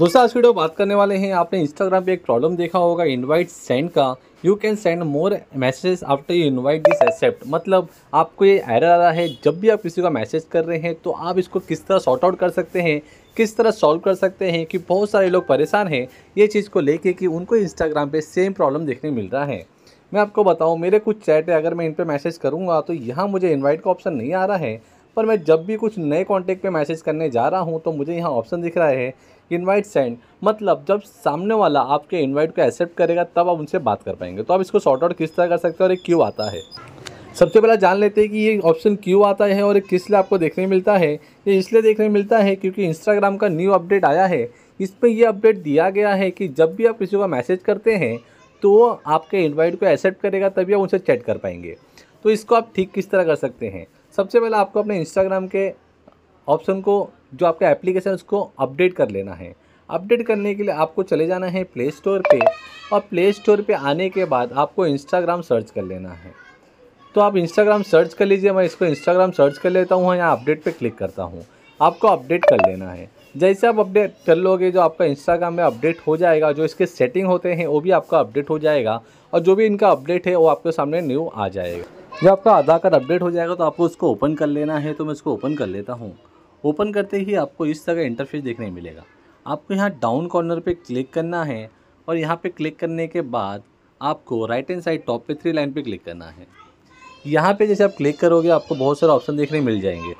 दोस्तों आज वीडियो बात करने वाले हैं आपने इंस्टाग्राम पे एक प्रॉब्लम देखा होगा इनवाइट सेंड का you can send more messages after you invite this accept मतलब आपको ये एरर आ रहा है जब भी आप किसी का मैसेज कर रहे हैं तो आप इसको किस तरह सॉर्ट आउट कर सकते हैं किस तरह सॉल्व कर सकते हैं कि बहुत सारे लोग परेशान हैं ये चीज़ को लेके कि उनको इंस्टाग्राम पर सेम प्रॉब्लम देखने मिल रहा है मैं आपको बताऊँ मेरे कुछ चैट है अगर मैं इन पर मैसेज करूँगा तो यहाँ मुझे इन्वाइट का ऑप्शन नहीं आ रहा है पर मैं जब भी कुछ नए कॉन्टेक्ट पे मैसेज करने जा रहा हूँ तो मुझे यहाँ ऑप्शन दिख रहा है इनवाइट सेंड मतलब जब सामने वाला आपके इनवाइट को एक्सेप्ट करेगा तब आप उनसे बात कर पाएंगे तो आप इसको शॉर्ट आउट किस तरह कर सकते हैं और ये क्यों आता है सबसे पहला जान लेते हैं कि ये ऑप्शन क्यों आता है और एक किस लिए आपको देखने मिलता है ये इसलिए देखने मिलता है क्योंकि इंस्टाग्राम का न्यू अपडेट आया है इसमें यह अपडेट दिया गया है कि जब भी आप किसी को मैसेज करते हैं तो आपके इनवाइट को एक्सेप्ट करेगा तभी आप उनसे चैट कर पाएंगे तो इसको आप ठीक किस तरह कर सकते हैं सबसे पहले आपको अपने इंस्टाग्राम के ऑप्शन को जो आपका एप्लीकेशन उसको अपडेट कर लेना है अपडेट करने के लिए आपको चले जाना है प्ले स्टोर पे और प्ले स्टोर पे आने के बाद आपको इंस्टाग्राम सर्च कर लेना है तो आप इंस्टाग्राम सर्च कर लीजिए मैं इसको इंस्टाग्राम सर्च कर लेता हूँ यहाँ अपडेट पे क्लिक करता हूँ आपको अपडेट कर लेना है जैसे आप अपडेट कर लोगे जो आपका इंस्टाग्राम में अपडेट हो जाएगा जो इसके सेटिंग होते हैं वो भी आपका अपडेट हो जाएगा और जो भी इनका अपडेट है वो आपके सामने न्यू आ जाएगा जब आपका आधार कार्ड अपडेट हो जाएगा तो आपको उसको ओपन कर लेना है तो मैं इसको ओपन कर लेता हूँ ओपन करते ही आपको इस तरह इंटरफेस देखने मिलेगा आपको यहाँ डाउन कॉर्नर पे क्लिक करना है और यहाँ पे क्लिक करने के बाद आपको राइट एंड साइड टॉप पे थ्री लाइन पे क्लिक करना है यहाँ पे जैसे आप क्लिक करोगे आपको बहुत सारे ऑप्शन देखने मिल जाएंगे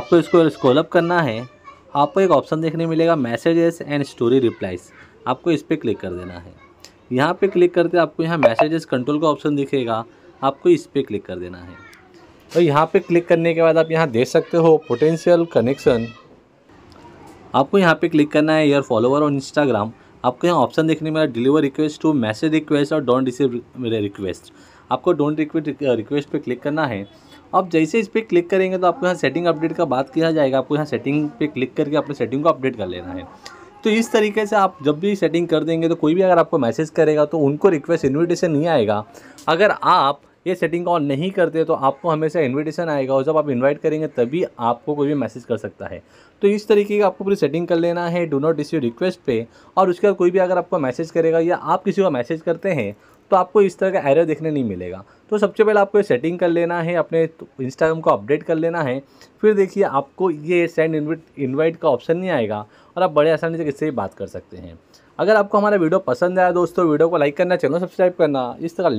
आपको इसको स्कोलअप करना है आपको एक ऑप्शन देखने मिलेगा मैसेजेस एंड स्टोरी रिप्लाइज आपको इस पर क्लिक कर देना है यहाँ पे क्लिक करते आपको यहाँ मैसेजेस कंट्रोल का ऑप्शन दिखेगा आपको इस पर क्लिक कर देना है और यहाँ पे क्लिक करने के बाद आप यहाँ देख सकते हो पोटेंशियल कनेक्शन आपको यहाँ पे क्लिक करना है यर फॉलोवर और इंस्टाग्राम आपको यहाँ ऑप्शन देखने में deliver request to message request और डोंट रिसीव रिक्वेस्ट आपको डोंट रिक्वेस्ट रिक्वेस्ट पर क्लिक करना है अब जैसे इस पर क्लिक करेंगे तो आपको यहाँ सेटिंग अपडेट का बात किया जाएगा आपको यहाँ सेटिंग पे क्लिक करके अपने सेटिंग को अपडेट कर लेना है तो इस तरीके से आप जब भी सेटिंग कर देंगे तो कोई भी अगर आपको मैसेज करेगा तो उनको रिक्वेस्ट इन्विटेशन नहीं आएगा अगर आप ये सेटिंग ऑन नहीं करते तो आपको हमेशा इन्विटेशन आएगा और जब आप इन्वाइट करेंगे तभी आपको कोई भी मैसेज कर सकता है तो इस तरीके की आपको पूरी सेटिंग कर लेना है डो नॉट रिसीव रिक्वेस्ट पे और उसके बाद कोई भी अगर आपको मैसेज करेगा या आप किसी को मैसेज करते हैं तो आपको इस तरह का एरर देखने नहीं मिलेगा तो सबसे पहले आपको ये सेटिंग कर लेना है अपने इंस्टाग्राम को अपडेट कर लेना है फिर देखिए आपको ये सेंड इन्वाइट का ऑप्शन नहीं आएगा और आप बड़े आसानी से किससे से बात कर सकते हैं अगर आपको हमारा वीडियो पसंद आया दोस्तों वीडियो को लाइक करना चैनल सब्सक्राइब करना इस तरह